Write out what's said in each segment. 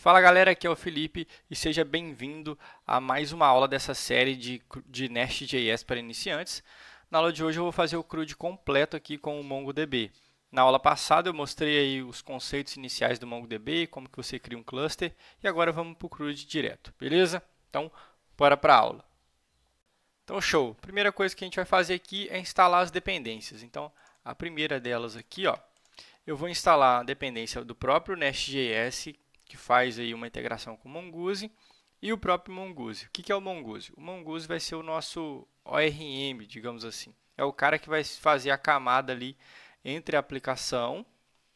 Fala galera, aqui é o Felipe e seja bem-vindo a mais uma aula dessa série de, de Nest.js para iniciantes. Na aula de hoje eu vou fazer o CRUD completo aqui com o MongoDB. Na aula passada eu mostrei aí os conceitos iniciais do MongoDB, como que você cria um cluster, e agora vamos para o CRUD direto, beleza? Então, bora para a aula. Então, show! Primeira coisa que a gente vai fazer aqui é instalar as dependências. Então, a primeira delas aqui, ó, eu vou instalar a dependência do próprio Nest.js que faz aí uma integração com o Mongoose, e o próprio Mongoose. O que é o Mongoose? O Mongoose vai ser o nosso ORM, digamos assim. É o cara que vai fazer a camada ali entre a aplicação,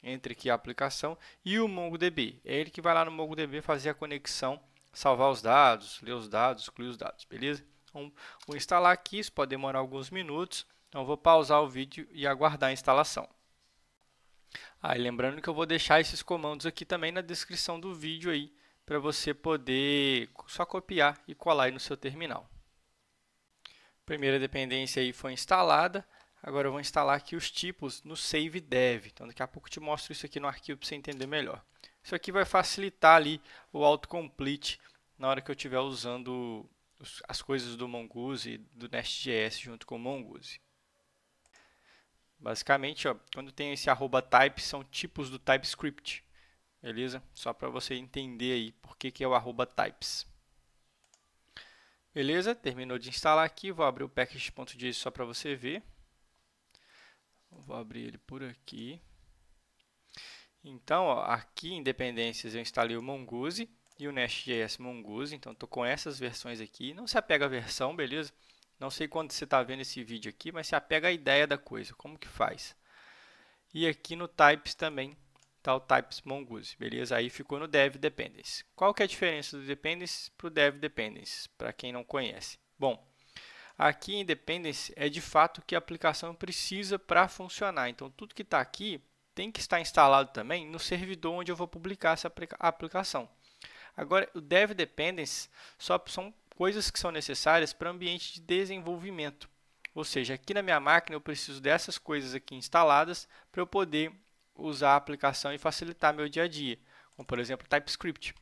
entre aqui a aplicação e o MongoDB. É ele que vai lá no MongoDB fazer a conexão, salvar os dados, ler os dados, excluir os dados, beleza? Então, vou instalar aqui, isso pode demorar alguns minutos. Então, vou pausar o vídeo e aguardar a instalação. Ah, e lembrando que eu vou deixar esses comandos aqui também na descrição do vídeo aí, para você poder só copiar e colar aí no seu terminal. primeira dependência aí foi instalada, agora eu vou instalar aqui os tipos no save dev. Então daqui a pouco eu te mostro isso aqui no arquivo para você entender melhor. Isso aqui vai facilitar ali o autocomplete na hora que eu estiver usando as coisas do Mongoose e do Nest.js junto com o Mongoose. Basicamente, ó, quando tem esse arroba type, são tipos do TypeScript. Beleza? Só para você entender aí por que, que é o arroba types. Beleza? Terminou de instalar aqui. Vou abrir o package.js só para você ver. Vou abrir ele por aqui. Então, ó, aqui em dependências eu instalei o Mongoose e o Nest.js Mongoose. Então, estou com essas versões aqui. Não se apega à versão, beleza? Não sei quando você está vendo esse vídeo aqui, mas se apega a ideia da coisa, como que faz. E aqui no types também está o types mongoose, beleza? Aí ficou no dev dependencies. Qual que é a diferença do dependencies para o dev dependencies, para quem não conhece? Bom, aqui em dependence é de fato o que a aplicação precisa para funcionar. Então tudo que está aqui tem que estar instalado também no servidor onde eu vou publicar essa aplicação. Agora, o dev dependencies só são coisas que são necessárias para ambiente de desenvolvimento. Ou seja, aqui na minha máquina eu preciso dessas coisas aqui instaladas para eu poder usar a aplicação e facilitar meu dia a dia, como por exemplo TypeScript.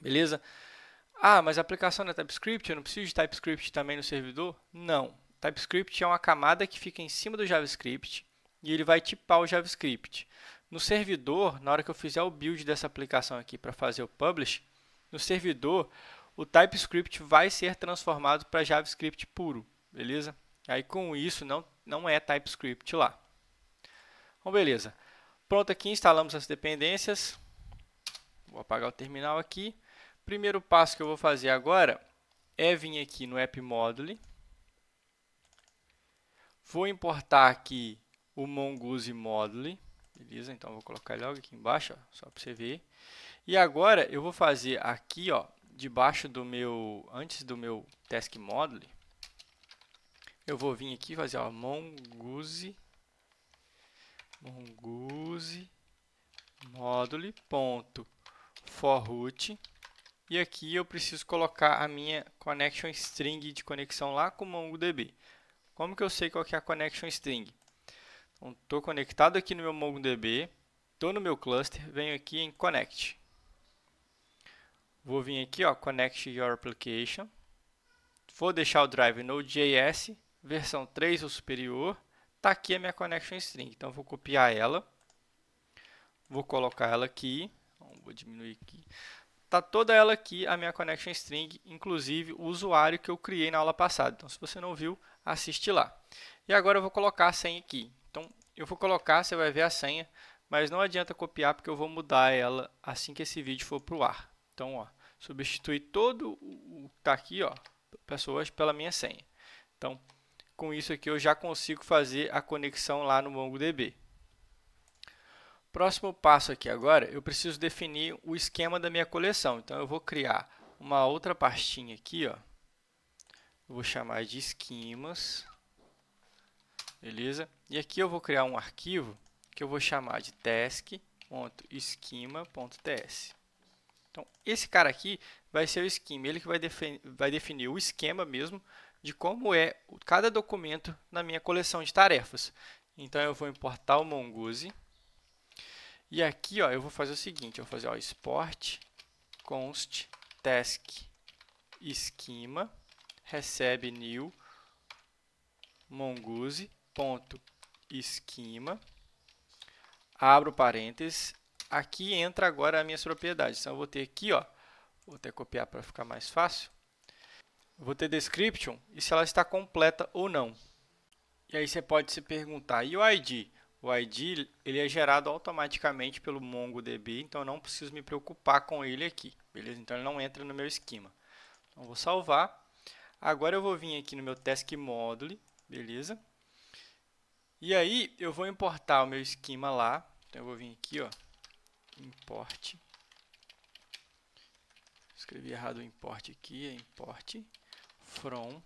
Beleza? Ah, mas a aplicação não é TypeScript, eu não preciso de TypeScript também no servidor? Não. TypeScript é uma camada que fica em cima do JavaScript e ele vai tipar o JavaScript. No servidor, na hora que eu fizer o build dessa aplicação aqui para fazer o publish, no servidor o TypeScript vai ser transformado para JavaScript puro, beleza? Aí com isso não, não é TypeScript lá. Bom, então, beleza. Pronto, aqui instalamos as dependências. Vou apagar o terminal aqui. Primeiro passo que eu vou fazer agora é vir aqui no App Module. Vou importar aqui o Mongoose Module. Beleza? Então, vou colocar ele logo aqui embaixo, ó, só para você ver. E agora, eu vou fazer aqui, ó, debaixo do meu, antes do meu task model, eu vou vir aqui fazer ó, mongoose, mongoose module ponto forroot e aqui eu preciso colocar a minha connection string de conexão lá com o MongoDB. Como que eu sei qual que é a connection string? Estou conectado aqui no meu MongoDB, estou no meu cluster, venho aqui em connect. Vou vir aqui, ó, Connect Your Application. Vou deixar o drive Node.js, versão 3 ou superior. Tá aqui a minha connection string, então vou copiar ela. Vou colocar ela aqui. Vou diminuir aqui. Tá toda ela aqui, a minha connection string, inclusive o usuário que eu criei na aula passada. Então, se você não viu, assiste lá. E agora eu vou colocar a senha aqui. Então, eu vou colocar, você vai ver a senha, mas não adianta copiar porque eu vou mudar ela assim que esse vídeo for para o ar. Então, ó, substituir todo o que está aqui, ó, pessoas, pela minha senha. Então, com isso aqui eu já consigo fazer a conexão lá no MongoDB. Próximo passo aqui agora, eu preciso definir o esquema da minha coleção. Então, eu vou criar uma outra pastinha aqui, ó. vou chamar de esquemas. Beleza? E aqui eu vou criar um arquivo que eu vou chamar de task.schema.ts. Então, esse cara aqui vai ser o esquema, ele que vai, defini vai definir o esquema mesmo de como é cada documento na minha coleção de tarefas. Então, eu vou importar o Mongoose. E aqui, ó, eu vou fazer o seguinte, eu vou fazer o export const task esquema recebe new mongoose.esquema abro parênteses aqui entra agora as minhas propriedades. Então eu vou ter aqui, ó, vou até copiar para ficar mais fácil. vou ter description e se ela está completa ou não. E aí você pode se perguntar, e o ID? O ID ele é gerado automaticamente pelo MongoDB, então eu não preciso me preocupar com ele aqui, beleza? Então ele não entra no meu esquema. Então vou salvar. Agora eu vou vir aqui no meu Task Module, beleza? E aí eu vou importar o meu esquema lá. Então eu vou vir aqui, ó, import. Escrevi errado o import aqui, é import from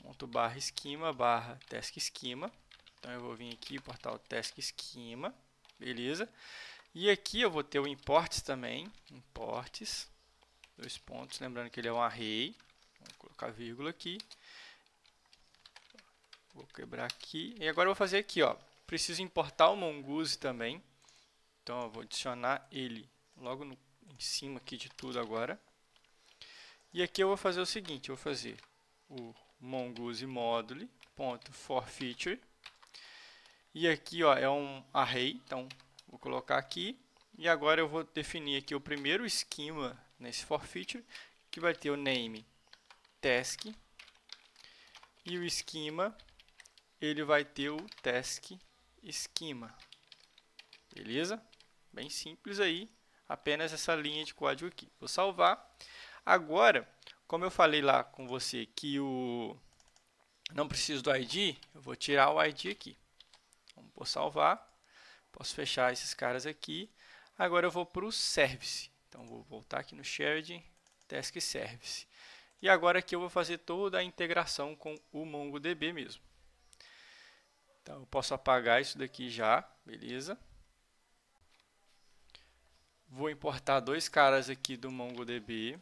ponto barra esquema barra task esquema. Então eu vou vir aqui, portal task esquema, beleza? E aqui eu vou ter o imports também, imports, dois pontos, lembrando que ele é um array, vou colocar vírgula aqui, vou quebrar aqui, e agora eu vou fazer aqui, ó, preciso importar o mongoose também, então, eu vou adicionar ele logo no, em cima aqui de tudo agora. E aqui eu vou fazer o seguinte, eu vou fazer o mongoose module ponto for feature e aqui ó é um array então vou colocar aqui e agora eu vou definir aqui o primeiro esquema nesse for feature que vai ter o name task e o esquema ele vai ter o task esquema beleza Bem simples aí, apenas essa linha de código aqui. Vou salvar. Agora, como eu falei lá com você que o não preciso do ID, eu vou tirar o ID aqui. vou salvar. Posso fechar esses caras aqui. Agora eu vou para o Service. Então vou voltar aqui no Shared Task Service. E agora aqui eu vou fazer toda a integração com o MongoDB mesmo. Então eu posso apagar isso daqui já, beleza? Vou importar dois caras aqui do MongoDB,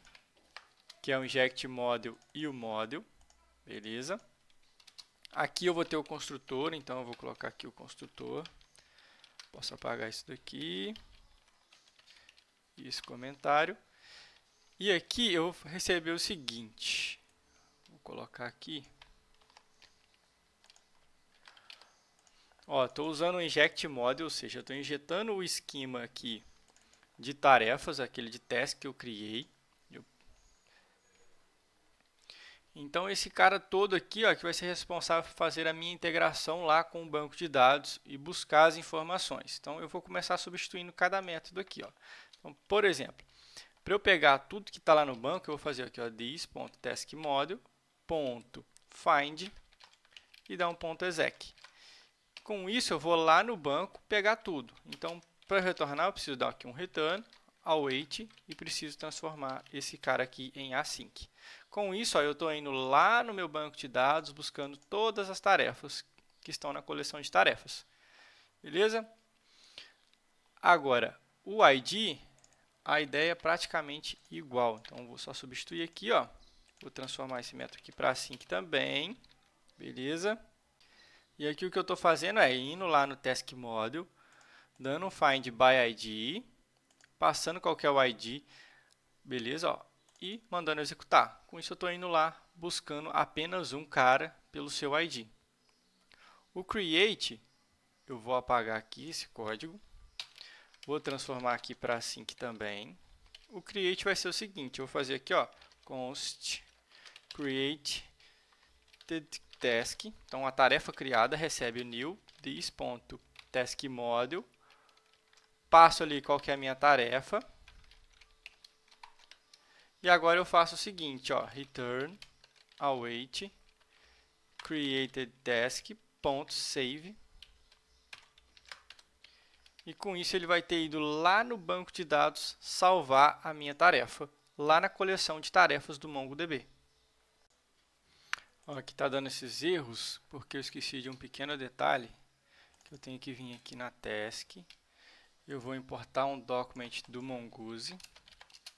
que é o inject model e o model, beleza? Aqui eu vou ter o construtor, então eu vou colocar aqui o construtor. Posso apagar isso daqui e esse comentário. E aqui eu vou receber o seguinte, vou colocar aqui. Ó, estou usando o inject model, ou seja, estou injetando o esquema aqui de tarefas, aquele de task que eu criei. Então esse cara todo aqui, ó, que vai ser responsável por fazer a minha integração lá com o banco de dados e buscar as informações. Então eu vou começar substituindo cada método aqui, ó. Então, por exemplo, para eu pegar tudo que está lá no banco, eu vou fazer aqui, ó, this.taskmodel.find e dar um ponto exec. Com isso eu vou lá no banco pegar tudo. Então para retornar, eu preciso dar aqui um return, await, e preciso transformar esse cara aqui em async. Com isso, ó, eu estou indo lá no meu banco de dados, buscando todas as tarefas que estão na coleção de tarefas. Beleza? Agora, o ID, a ideia é praticamente igual. Então, vou só substituir aqui, ó. Vou transformar esse método aqui para async também. Beleza? E aqui o que eu estou fazendo é indo lá no task model, dando um find by id, passando qual que é o id, beleza, ó, e mandando executar. Com isso eu estou indo lá buscando apenas um cara pelo seu id. O create, eu vou apagar aqui esse código, vou transformar aqui para sync também. O create vai ser o seguinte, eu vou fazer aqui, ó, const create task, então a tarefa criada recebe o new this.taskModel passo ali qual que é a minha tarefa. E agora eu faço o seguinte, ó, return await created e com isso ele vai ter ido lá no banco de dados salvar a minha tarefa lá na coleção de tarefas do MongoDB. Ó, aqui está dando esses erros porque eu esqueci de um pequeno detalhe que eu tenho que vir aqui na task eu vou importar um document do Mongoose,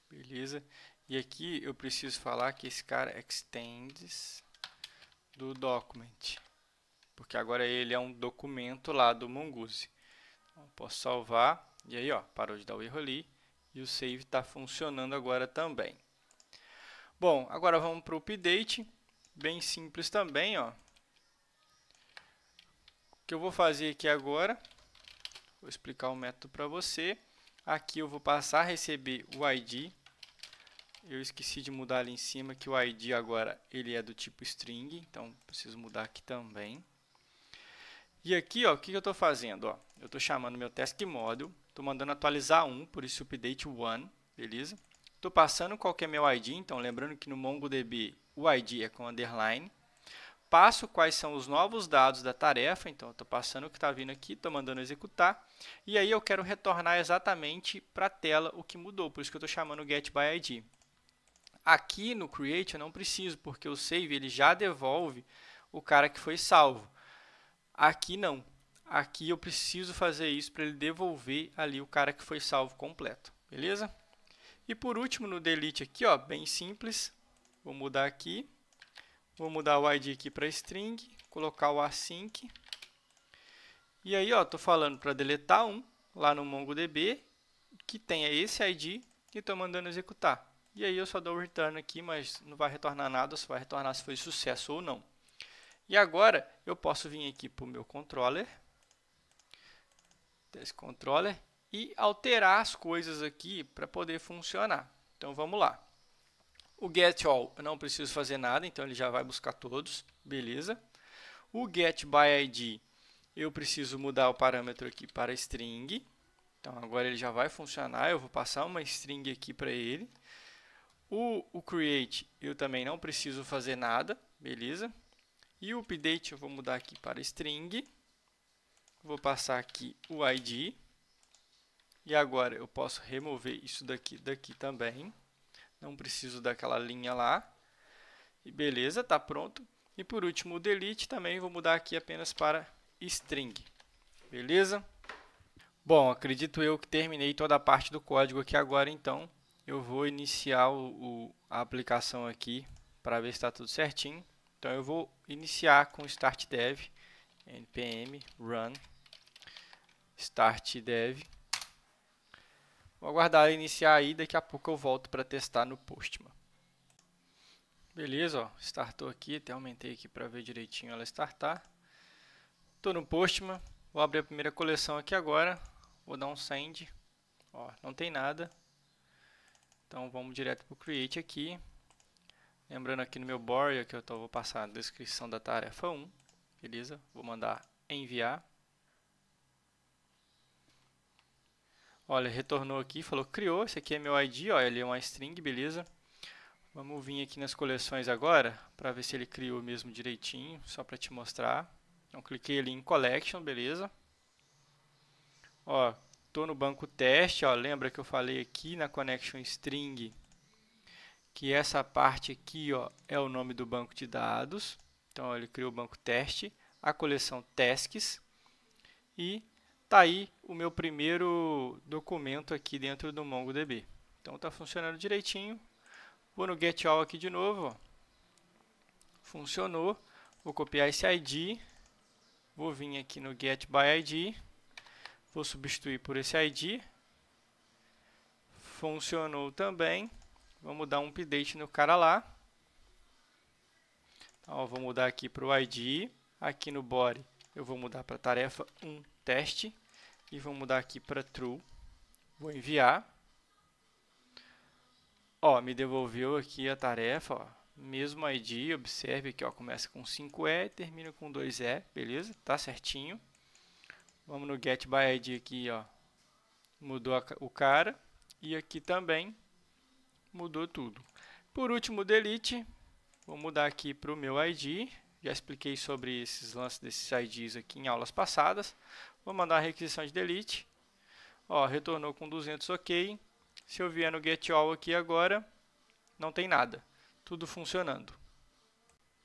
beleza? E aqui eu preciso falar que esse cara extends do document, porque agora ele é um documento lá do Mongoose. Então, posso salvar, e aí ó, parou de dar o erro ali, e o save está funcionando agora também. Bom, agora vamos para o update, bem simples também, ó. O que eu vou fazer aqui agora Vou explicar o método para você. Aqui eu vou passar a receber o ID. Eu esqueci de mudar ali em cima que o ID agora ele é do tipo string, então preciso mudar aqui também. E aqui, ó, o que eu estou fazendo? Ó, eu estou chamando meu task model, estou mandando atualizar 1, por isso update 1, beleza? Estou passando qual que é meu ID, então lembrando que no MongoDB o ID é com underline passo quais são os novos dados da tarefa, então estou passando o que está vindo aqui, estou mandando executar, e aí eu quero retornar exatamente para a tela o que mudou, por isso que eu estou chamando getById. Aqui no create eu não preciso, porque o save ele já devolve o cara que foi salvo. Aqui não. Aqui eu preciso fazer isso para ele devolver ali o cara que foi salvo completo, beleza? E por último no delete aqui, ó, bem simples, vou mudar aqui, Vou mudar o ID aqui para string, colocar o async. E aí, ó, tô falando para deletar um lá no MongoDB que tenha esse ID e estou mandando executar. E aí eu só dou o return aqui, mas não vai retornar nada, só vai retornar se foi sucesso ou não. E agora eu posso vir aqui para o meu controller, test controller, e alterar as coisas aqui para poder funcionar. Então vamos lá. O get all eu não preciso fazer nada, então ele já vai buscar todos, beleza. O get by id eu preciso mudar o parâmetro aqui para string. Então agora ele já vai funcionar, eu vou passar uma string aqui para ele. O, o create eu também não preciso fazer nada, beleza. E o update eu vou mudar aqui para string. Vou passar aqui o id. E agora eu posso remover isso daqui daqui também. Não preciso daquela linha lá. E beleza, está pronto. E por último, o delete também vou mudar aqui apenas para string. Beleza? Bom, acredito eu que terminei toda a parte do código aqui agora, então eu vou iniciar o, o a aplicação aqui para ver se está tudo certinho. Então eu vou iniciar com start dev npm run start dev Vou aguardar ela iniciar aí, daqui a pouco eu volto para testar no Postman. Beleza, ó, startou aqui, até aumentei aqui para ver direitinho ela startar. Estou no Postman, vou abrir a primeira coleção aqui agora, vou dar um send, ó, não tem nada. Então vamos direto para o Create aqui. Lembrando aqui no meu Boria que eu tô, vou passar a descrição da tarefa 1, beleza? Vou mandar enviar. Olha, retornou aqui, falou criou, esse aqui é meu ID, olha, ele é uma string, beleza. Vamos vir aqui nas coleções agora, para ver se ele criou mesmo direitinho, só para te mostrar. Então, cliquei ali em collection, beleza. Ó, tô no banco teste, ó, lembra que eu falei aqui na connection string que essa parte aqui, ó, é o nome do banco de dados. Então, ó, ele criou o banco teste, a coleção tasks e Tá aí o meu primeiro documento aqui dentro do MongoDB. Então está funcionando direitinho. Vou no get all aqui de novo. Ó. Funcionou. Vou copiar esse ID. Vou vir aqui no get by ID. Vou substituir por esse ID. Funcionou também. Vamos dar um update no cara lá. Então, vou mudar aqui para o ID. Aqui no body eu vou mudar para tarefa 1 teste e vou mudar aqui para true. Vou enviar. Ó, me devolveu aqui a tarefa, ó. mesmo ID, observe que ó, começa com 5E, termina com 2E, beleza? Tá certinho. Vamos no get by ID aqui, ó. Mudou a, o cara e aqui também mudou tudo. Por último, delete. Vou mudar aqui para o meu ID. Já expliquei sobre esses lances desses IDs aqui em aulas passadas. Vou mandar a requisição de delete. Ó, retornou com 200 ok. Se eu vier no get all aqui agora, não tem nada. Tudo funcionando.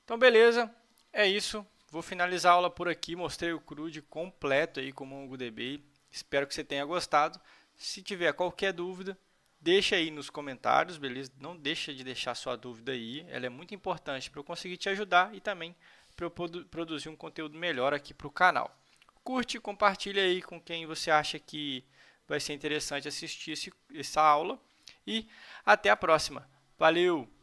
Então beleza, é isso. Vou finalizar a aula por aqui. Mostrei o CRUD completo aí com o MongoDB. Espero que você tenha gostado. Se tiver qualquer dúvida, deixa aí nos comentários, beleza? Não deixa de deixar sua dúvida aí. Ela é muito importante para eu conseguir te ajudar e também para eu produ produzir um conteúdo melhor aqui para o canal. Curte, compartilha aí com quem você acha que vai ser interessante assistir esse, essa aula. E até a próxima. Valeu!